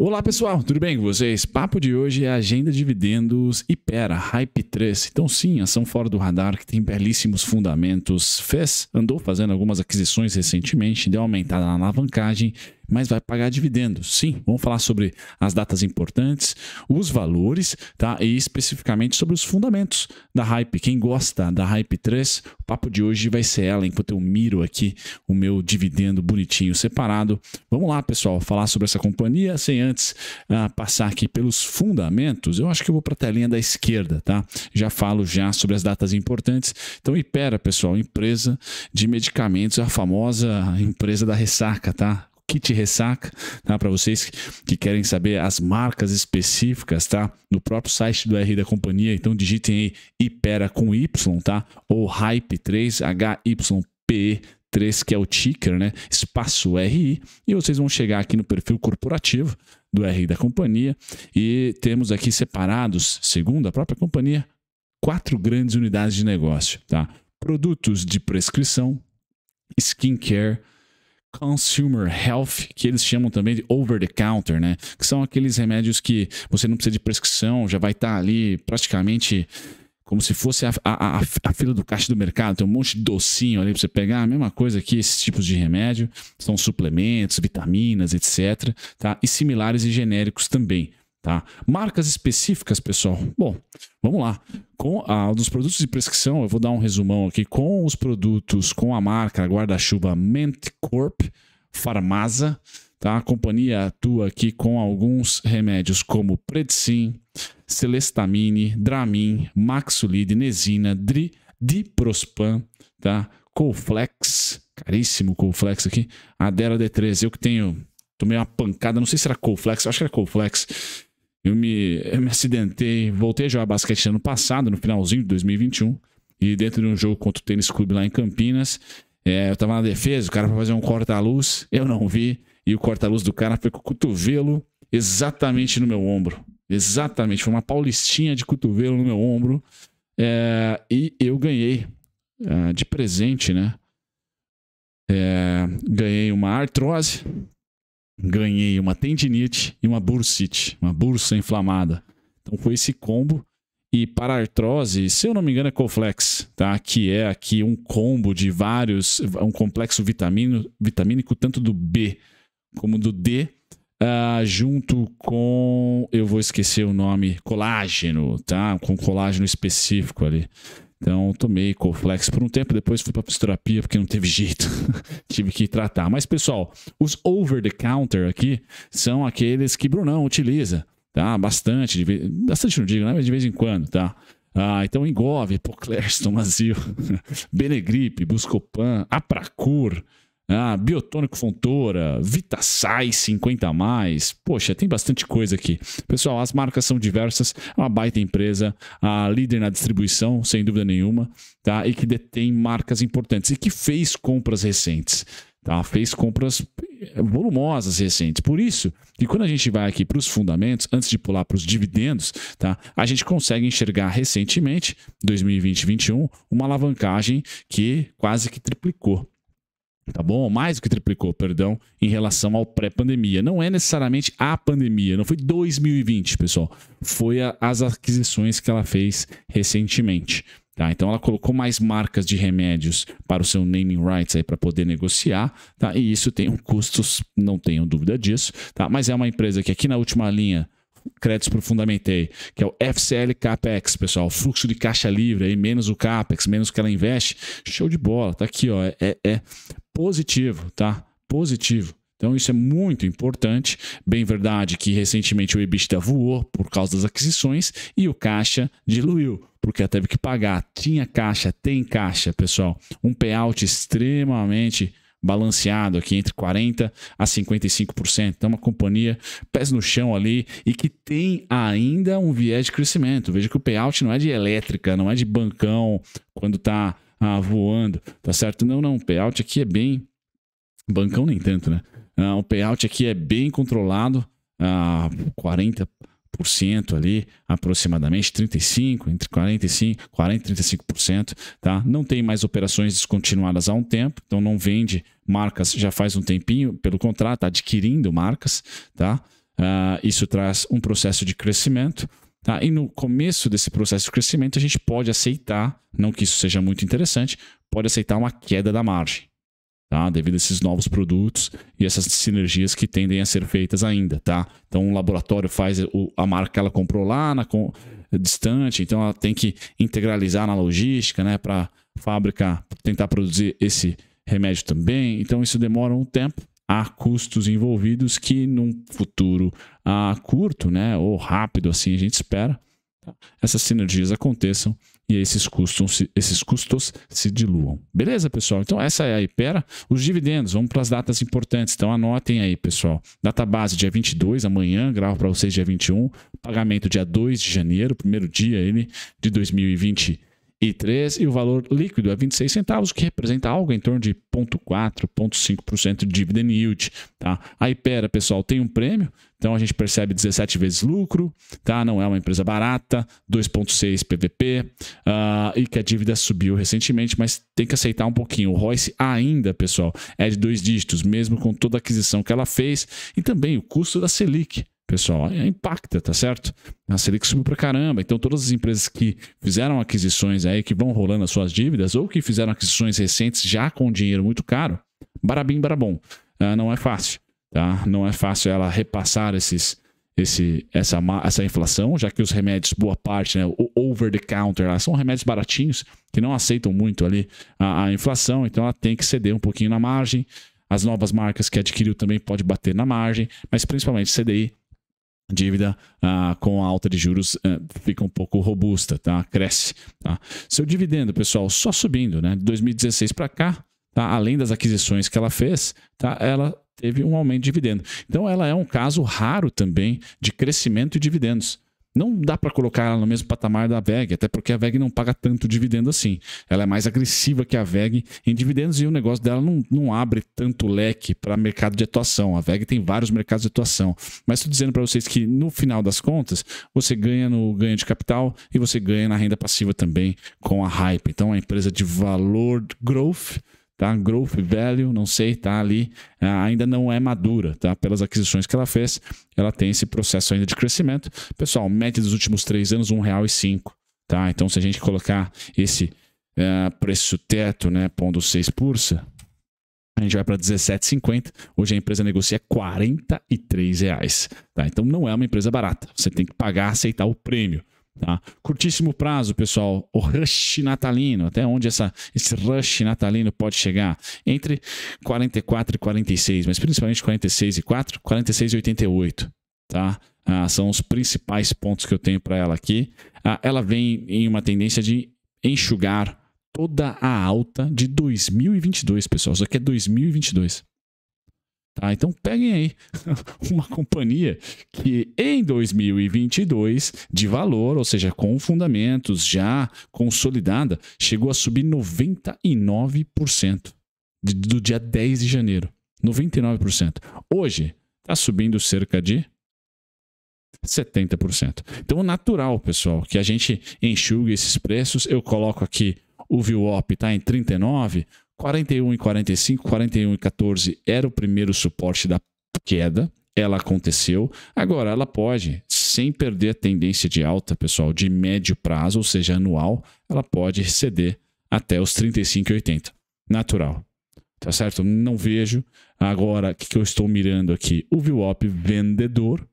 Olá pessoal, tudo bem com vocês? Papo de hoje é agenda dividendos dividendos pera Hype 3. Então sim, ação fora do radar que tem belíssimos fundamentos, fez, andou fazendo algumas aquisições recentemente, deu uma aumentada na alavancagem mas vai pagar dividendos. Sim, vamos falar sobre as datas importantes, os valores, tá? E especificamente sobre os fundamentos da Hype. Quem gosta da Hype 3, o papo de hoje vai ser ela, enquanto eu miro aqui o meu dividendo bonitinho separado. Vamos lá, pessoal, falar sobre essa companhia sem antes uh, passar aqui pelos fundamentos. Eu acho que eu vou para a telinha da esquerda, tá? Já falo já sobre as datas importantes. Então, Ipera, pessoal, empresa de medicamentos, a famosa empresa da ressaca, tá? kit ressaca, tá? Para vocês que querem saber as marcas específicas, tá? No próprio site do R da companhia, então digitem aí Ipera com Y, tá? Ou Hype 3, HYPE 3, que é o ticker, né? Espaço RI, e vocês vão chegar aqui no perfil corporativo do RI da companhia e temos aqui separados, segundo a própria companhia, quatro grandes unidades de negócio, tá? Produtos de prescrição, skincare, Consumer Health, que eles chamam também de over the counter, né? Que são aqueles remédios que você não precisa de prescrição, já vai estar tá ali praticamente como se fosse a, a, a, fila do caixa do mercado, tem um monte de docinho ali para você pegar, a mesma coisa que esses tipos de remédio, são suplementos, vitaminas, etc, tá? E similares e genéricos também. Tá? Marcas específicas, pessoal. Bom, vamos lá. Com a, dos produtos de prescrição, eu vou dar um resumão aqui. Com os produtos, com a marca guarda-chuva Mentcorp, Farmasa, tá? A companhia atua aqui com alguns remédios como Predsim, Celestamine, Dramin, Maxulid, Nesina, Dri, Diprospan, tá? Colflex, caríssimo Colflex aqui, Adera D13. Eu que tenho, tomei uma pancada, não sei se era Colflex, acho que era Colflex eu me, eu me acidentei, voltei a jogar basquete ano passado, no finalzinho de 2021. E dentro de um jogo contra o Tênis Clube lá em Campinas, é, eu tava na defesa, o cara foi fazer um corta-luz, eu não vi. E o corta-luz do cara foi com o cotovelo exatamente no meu ombro. Exatamente, foi uma paulistinha de cotovelo no meu ombro. É, e eu ganhei é, de presente, né? É, ganhei uma artrose ganhei uma tendinite e uma bursite, uma bursa inflamada. Então foi esse combo. E para artrose, se eu não me engano, é Coflex, tá? Que é aqui um combo de vários, um complexo vitamino, vitamínico, tanto do B como do D, uh, junto com, eu vou esquecer o nome, colágeno, tá? Com colágeno específico ali. Então, tomei Coflex por um tempo, depois fui para fisioterapia porque não teve jeito. Tive que tratar. Mas, pessoal, os over the counter aqui são aqueles que Brunão utiliza, tá? Bastante, vez... bastante não digo, né? Mas de vez em quando, tá? Ah, então Engove, Poclerston, Azil, Benegripe, Buscopan, Apracur, ah, Biotônico Fontoura, VitaSai 50 mais. Poxa, tem bastante coisa aqui. Pessoal, as marcas são diversas, é uma baita empresa, a líder na distribuição, sem dúvida nenhuma, tá? E que detém marcas importantes e que fez compras recentes. Tá, fez compras volumosas recentes. Por isso que quando a gente vai aqui para os fundamentos, antes de pular para os dividendos, tá, a gente consegue enxergar recentemente, 2020 2021, uma alavancagem que quase que triplicou tá bom? Mais do que triplicou, perdão, em relação ao pré-pandemia. Não é necessariamente a pandemia, não foi 2020, pessoal. Foi a, as aquisições que ela fez recentemente. Tá, então ela colocou mais marcas de remédios para o seu naming rights aí para poder negociar, tá? E isso tem um custos, não tenho dúvida disso, tá? Mas é uma empresa que aqui na última linha créditos o fundamentei, que é o FCL CAPEX, pessoal, fluxo de caixa livre, aí, menos o CAPEX, menos o que ela investe, show de bola, tá aqui, ó, é, é, é positivo, tá? Positivo. Então isso é muito importante. Bem verdade que recentemente o EBITDA voou por causa das aquisições e o caixa diluiu, porque ela teve que pagar. Tinha caixa, tem caixa, pessoal. Um payout extremamente balanceado aqui entre 40% a 55%. Então, uma companhia pés no chão ali e que tem ainda um viés de crescimento. Veja que o payout não é de elétrica, não é de bancão quando está ah, voando, tá certo? Não, não. O payout aqui é bem. Bancão nem tanto, né? Ah, o payout aqui é bem controlado, ah, 40% cento ali, aproximadamente 35, entre 45, e 35%, tá? Não tem mais operações descontinuadas há um tempo, então não vende marcas já faz um tempinho, pelo contrato adquirindo marcas, tá? Uh, isso traz um processo de crescimento. Tá? E no começo desse processo de crescimento, a gente pode aceitar, não que isso seja muito interessante, pode aceitar uma queda da margem tá? Devido a esses novos produtos e essas sinergias que tendem a ser feitas ainda, tá? Então, o um laboratório faz a marca que ela comprou lá na, com, distante, então ela tem que integralizar na logística, né? Para fábrica tentar produzir esse remédio também. Então, isso demora um tempo. Há custos envolvidos que num futuro ah, curto, né? Ou rápido, assim, a gente espera, tá? essas sinergias aconteçam e esses custos, esses custos se diluam. Beleza, pessoal? Então, essa é a Ipera. Os dividendos, vamos para as datas importantes. Então, anotem aí, pessoal. Data base, dia 22, amanhã, gravo para vocês dia 21. Pagamento dia 2 de janeiro, primeiro dia ele, de 2020 e o valor líquido é 26 centavos, que representa algo em torno de 0,4, 0,5% de dividend yield. Tá? A Ipera, pessoal, tem um prêmio, então a gente percebe 17 vezes lucro, tá? não é uma empresa barata, 2,6 PVP, uh, e que a dívida subiu recentemente, mas tem que aceitar um pouquinho. O Royce ainda, pessoal, é de dois dígitos, mesmo com toda a aquisição que ela fez, e também o custo da Selic pessoal, é, impacta, tá certo? A Selic subiu pra caramba. Então, todas as empresas que fizeram aquisições aí, que vão rolando as suas dívidas, ou que fizeram aquisições recentes já com dinheiro muito caro, barabim, barabom. Ah, não é fácil, tá? Não é fácil ela repassar esses, esse, essa, essa inflação, já que os remédios, boa parte, né, o over the counter, são remédios baratinhos, que não aceitam muito ali a, a inflação, então ela tem que ceder um pouquinho na margem. As novas marcas que adquiriu também pode bater na margem, mas principalmente CDI dívida ah, com a alta de juros ah, fica um pouco robusta, tá? Cresce. Tá? Seu dividendo, pessoal, só subindo, né? De 2016 para cá, tá? além das aquisições que ela fez, tá? Ela teve um aumento de dividendo. Então, ela é um caso raro também de crescimento de dividendos. Não dá para colocar ela no mesmo patamar da VEG, até porque a VEG não paga tanto dividendo assim. Ela é mais agressiva que a VEG em dividendos e o negócio dela não, não abre tanto leque para mercado de atuação. A VEG tem vários mercados de atuação. Mas estou dizendo para vocês que no final das contas, você ganha no ganho de capital e você ganha na renda passiva também com a hype. Então, é uma empresa de valor growth tá? Growth Value, não sei, tá ali, ah, ainda não é madura, tá? Pelas aquisições que ela fez, ela tem esse processo ainda de crescimento. Pessoal, média dos últimos três anos, R$1,05, tá? Então, se a gente colocar esse uh, preço teto, né, pondo 6 pursa, a gente vai para 17,50. Hoje a empresa negocia R$43,00, reais, tá? Então não é uma empresa barata. Você tem que pagar, aceitar o prêmio. Tá? Curtíssimo prazo, pessoal, o rush natalino, até onde essa, esse rush natalino pode chegar? Entre 44 e 46, mas principalmente 46 e 4, 46 e 88, tá? Ah, são os principais pontos que eu tenho para ela aqui. Ah, ela vem em uma tendência de enxugar toda a alta de 2022, pessoal. Isso aqui é 2022. Tá? Então peguem aí uma companhia que em 2022, de valor, ou seja, com fundamentos já consolidada, chegou a subir 99% do dia 10 de janeiro. 99%. Hoje está subindo cerca de 70%. Então, é natural, pessoal, que a gente enxugue esses preços. Eu coloco aqui o VWAP está em 39, 41 e 45, 41 e 14 era o primeiro suporte da queda, ela aconteceu. Agora, ela pode, sem perder a tendência de alta, pessoal, de médio prazo, ou seja, anual, ela pode ceder até os 35,80. Natural. Tá certo? Não vejo. Agora, o que, que eu estou mirando aqui? O VWAP vendedor.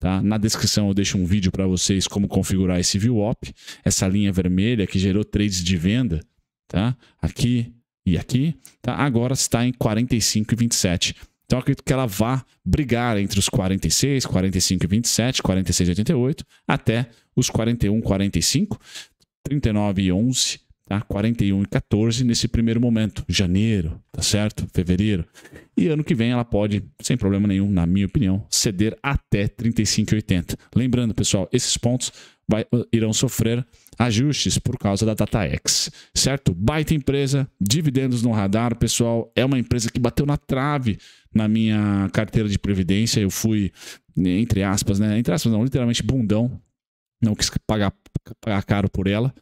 Tá? Na descrição eu deixo um vídeo para vocês como configurar esse VWAP, essa linha vermelha que gerou trades de venda. Tá? Aqui e aqui, tá? agora está em 45,27. Então, acredito que ela vá brigar entre os 46, 45 e 27, 46 e 88, até os 41, 45, 39 e 11, tá? 41 e 14 nesse primeiro momento, janeiro, tá certo? Fevereiro. E ano que vem ela pode, sem problema nenhum, na minha opinião, ceder até 35 e 80. Lembrando, pessoal, esses pontos vai, irão sofrer ajustes por causa da DataX, certo? Baita empresa, dividendos no radar, pessoal, é uma empresa que bateu na trave na minha carteira de previdência, eu fui, entre aspas, né, entre aspas não, literalmente bundão, não quis pagar, pagar caro por ela,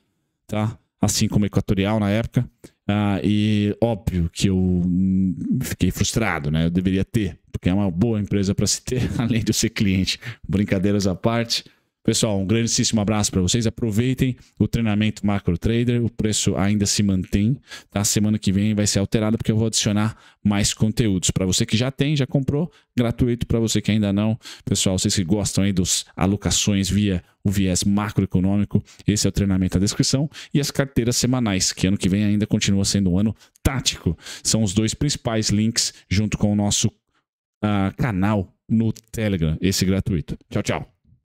tá? Assim como Equatorial na época, ah, e óbvio que eu hum, fiquei frustrado, né? Eu deveria ter, porque é uma boa empresa para se ter, além de eu ser cliente. Brincadeiras à parte, Pessoal, um grandíssimo abraço para vocês. Aproveitem o treinamento Macro Trader. O preço ainda se mantém. Tá? Semana que vem vai ser alterado porque eu vou adicionar mais conteúdos. Para você que já tem, já comprou, gratuito. Para você que ainda não, pessoal, vocês que gostam aí dos alocações via o viés macroeconômico, esse é o treinamento na descrição. E as carteiras semanais, que ano que vem ainda continua sendo um ano tático. São os dois principais links junto com o nosso uh, canal no Telegram, esse gratuito. Tchau, tchau.